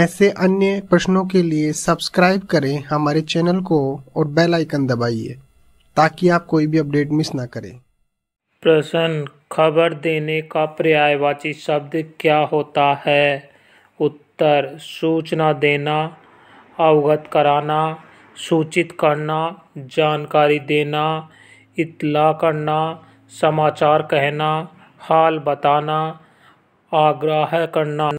ऐसे अन्य प्रश्नों के लिए सब्सक्राइब करें हमारे चैनल को और बेल आइकन दबाइए ताकि आप कोई भी अपडेट मिस ना करें प्रश्न खबर देने का पर्यायवाची शब्द क्या होता है उत्तर सूचना देना अवगत कराना सूचित करना जानकारी देना इतला करना समाचार कहना हाल बताना आग्रह करना